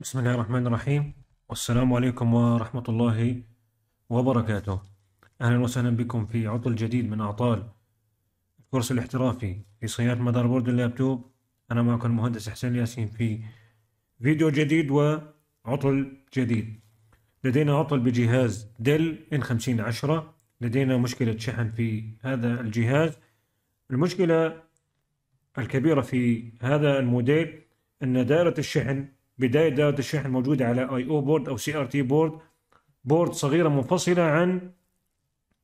بسم الله الرحمن الرحيم والسلام عليكم ورحمة الله وبركاته أهلا وسهلا بكم في عطل جديد من أعطال الكورس الاحترافي في صيانة مدار بورد اللابتوب أنا معكم المهندس حسين ياسين في فيديو جديد وعطل جديد لدينا عطل بجهاز ديل ان عشرة لدينا مشكلة شحن في هذا الجهاز المشكلة الكبيرة في هذا الموديل أن دائرة الشحن بدايه دائره الشحن الموجوده على اي او بورد او سي ار تي بورد بورد صغيره منفصله عن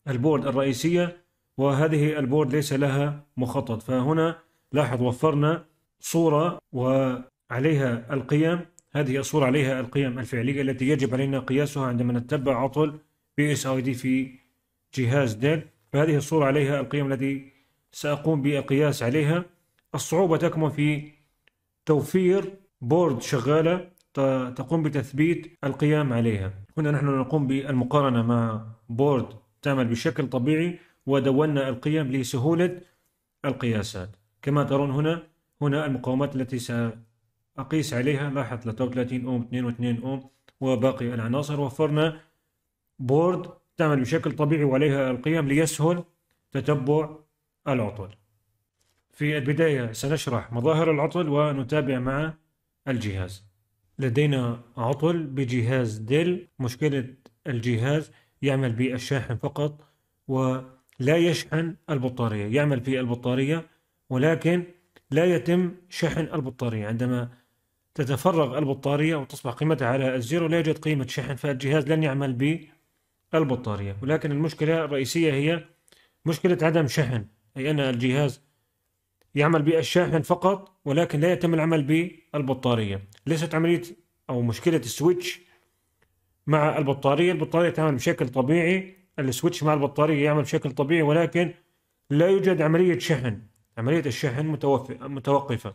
البورد الرئيسيه وهذه البورد ليس لها مخطط فهنا لاحظ وفرنا صوره وعليها القيم هذه الصوره عليها القيم الفعليه التي يجب علينا قياسها عندما نتبع عطل بي اس اي دي في جهاز ديل فهذه الصوره عليها القيم التي ساقوم بالقياس عليها الصعوبه تكمن في توفير بورد شغالة تقوم بتثبيت القيام عليها هنا نحن نقوم بالمقارنة مع بورد تعمل بشكل طبيعي ودونا القيم لسهولة القياسات كما ترون هنا هنا المقاومات التي سأقيس عليها لاحظ 33 أوم 22 أوم وباقي العناصر وفرنا بورد تعمل بشكل طبيعي وعليها القيم ليسهل تتبع العطل في البداية سنشرح مظاهر العطل ونتابع مع الجهاز لدينا عطل بجهاز ديل مشكلة الجهاز يعمل بالشاحن فقط ولا يشحن البطارية يعمل في البطارية ولكن لا يتم شحن البطارية عندما تتفرغ البطارية وتصبح قيمتها على الزيرو لا يوجد قيمة شحن فالجهاز لن يعمل بالبطارية ولكن المشكلة الرئيسية هي مشكلة عدم شحن أي أن الجهاز يعمل بالشاحن فقط ولكن لا يتم العمل بالبطارية ليست عملية أو مشكلة السويتش مع البطارية البطارية تعمل بشكل طبيعي السويتش مع البطارية يعمل بشكل طبيعي ولكن لا يوجد عملية شحن عملية الشحن متوقفة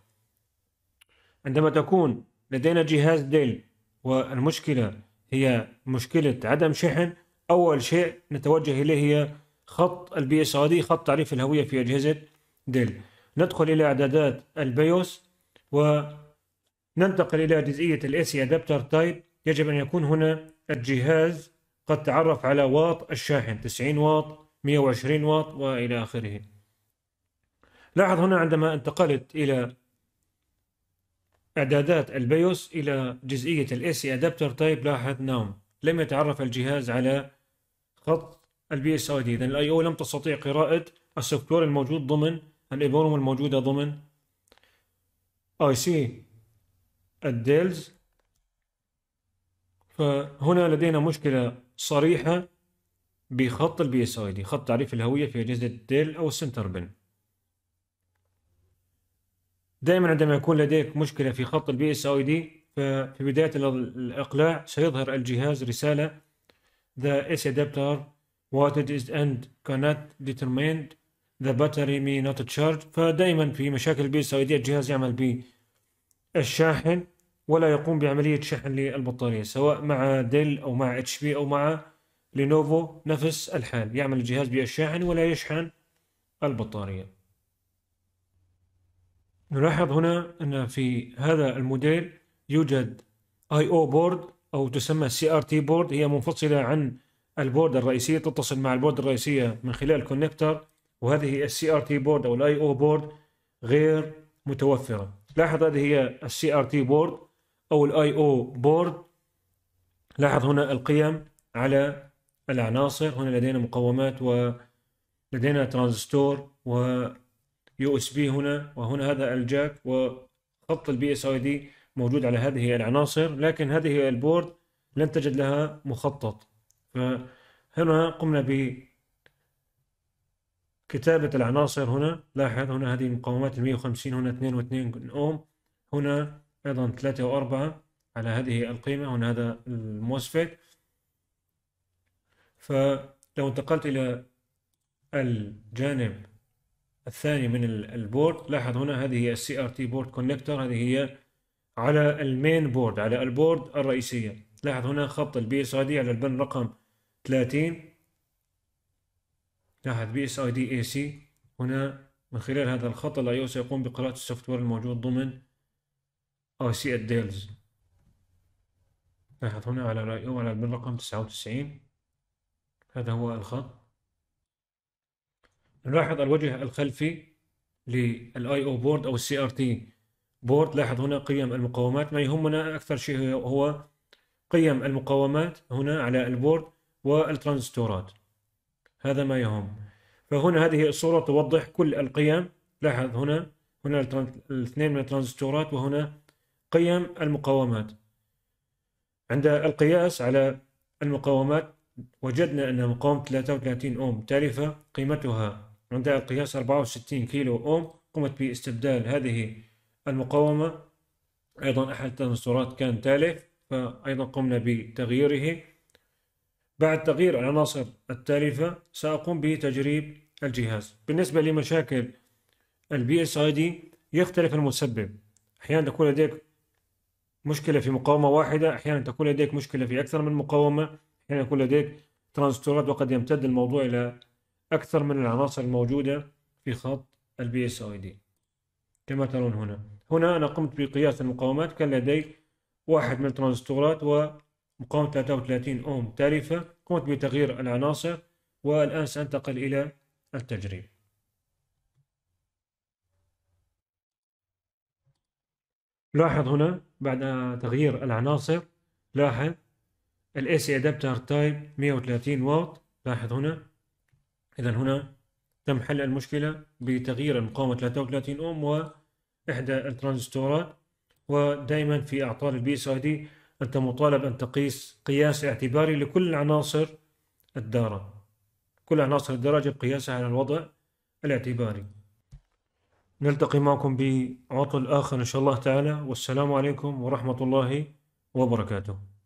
عندما تكون لدينا جهاز ديل والمشكلة هي مشكلة عدم شحن أول شيء نتوجه إليه هي خط البي اس دي خط تعريف الهوية في أجهزة ديل ندخل إلى إعدادات البيوس وننتقل إلى جزئية الأسي أدابتر تايب يجب أن يكون هنا الجهاز قد تعرف على واط الشاحن 90 واط 120 واط وإلى آخره لاحظ هنا عندما انتقلت إلى إعدادات البيوس إلى جزئية الأسي أدابتر تايب لاحظ نوم لم يتعرف الجهاز على خط البي اس اي دي اذا الاي او لم تستطيع قراءه السوفت وير الموجود ضمن الإيثوريوم الموجودة ضمن اي سي الديلز فهنا لدينا مشكلة صريحة بخط البي اس اي دي خط تعريف الهوية في أجهزة الديل أو السنتر بن دائما عندما يكون لديك مشكلة في خط البي اس اي دي ففي بداية الإقلاع سيظهر الجهاز رسالة The AC adapter wanted is and cannot determined ذا باتري مي نوت تشارج فدائما في مشاكل بالسعودية الجهاز يعمل بالشاحن ولا يقوم بعملية شحن للبطارية سواء مع ديل أو مع اتش بي أو مع لينوفو نفس الحال يعمل الجهاز بالشاحن ولا يشحن البطارية نلاحظ هنا أن في هذا الموديل يوجد اي او بورد أو تسمى سي ار تي بورد هي منفصلة عن البورد الرئيسية تتصل مع البورد الرئيسية من خلال كونكتر وهذه السي ار تي بورد او الاي او بورد غير متوفره لاحظ هذه هي السي ار تي بورد او الاي او بورد لاحظ هنا القيم على العناصر هنا لدينا مقومات ولدينا ترانزستور و يو اس بي هنا وهنا هذا الجاك وخط البي اس اي دي موجود على هذه العناصر لكن هذه البورد لن تجد لها مخطط فهنا قمنا ب كتابة العناصر هنا لاحظ هنا هذه مقاومات 150 وخمسين هنا اثنين 2 أوم هنا أيضا ثلاثة وأربعة على هذه القيمة هنا هذا الموسفيت فلو انتقلت إلى الجانب الثاني من البورد لاحظ هنا هذه السي ار تي بورد كونكتر هذه هي على المين بورد على البورد الرئيسية لاحظ هنا خط البي اس اي دي على البن رقم 30 تحت بي اس اي دي اي سي هنا من خلال هذا الخط الاي او سيقوم بقراءة السوفت وير الموجود ضمن اي سي الديلز لاحظ هنا على الاي او على الرقم رقم 99 هذا هو الخط نلاحظ الوجه الخلفي للاي او بورد او السي ار تي بورد لاحظ هنا قيم المقاومات ما يهمنا اكثر شيء هو قيم المقاومات هنا على البورد والترانزستورات هذا ما يهم فهنا هذه الصورة توضح كل القيم لاحظ هنا هنا الاثنين من الترانزستورات وهنا قيم المقاومات عند القياس على المقاومات وجدنا أن مقاومة 33 أوم تعرف قيمتها عند القياس 64 كيلو أوم قمت باستبدال هذه المقاومة أيضا أحد الترانزستورات كان تالف فأيضا قمنا بتغييره بعد تغيير العناصر التالفة سأقوم بتجريب الجهاز بالنسبة لمشاكل البي اس اي دي يختلف المسبب أحيانا تكون لديك مشكلة في مقاومة واحدة أحيانا تكون لديك مشكلة في أكثر من مقاومة أحيانا يكون لديك ترانزستورات وقد يمتد الموضوع إلى أكثر من العناصر الموجودة في خط البي اس اي دي كما ترون هنا هنا أنا قمت بقياس المقاومات كان لدي واحد من الترانزستورات و مقاومة 33 أوم تالفة قمت بتغيير العناصر والآن سأنتقل إلى التجريب لاحظ هنا بعد تغيير العناصر لاحظ الـ AC adapter type 130 واط لاحظ هنا إذا هنا تم حل المشكلة بتغيير المقاومة 33 أوم وإحدى الترانزستورات ودائما في أعطال البي اس اي دي أنت مطالب أن تقيس قياس اعتباري لكل عناصر الدارة كل عناصر الدرجة بقياسها على الوضع الاعتباري نلتقي معكم بعطل آخر إن شاء الله تعالى والسلام عليكم ورحمة الله وبركاته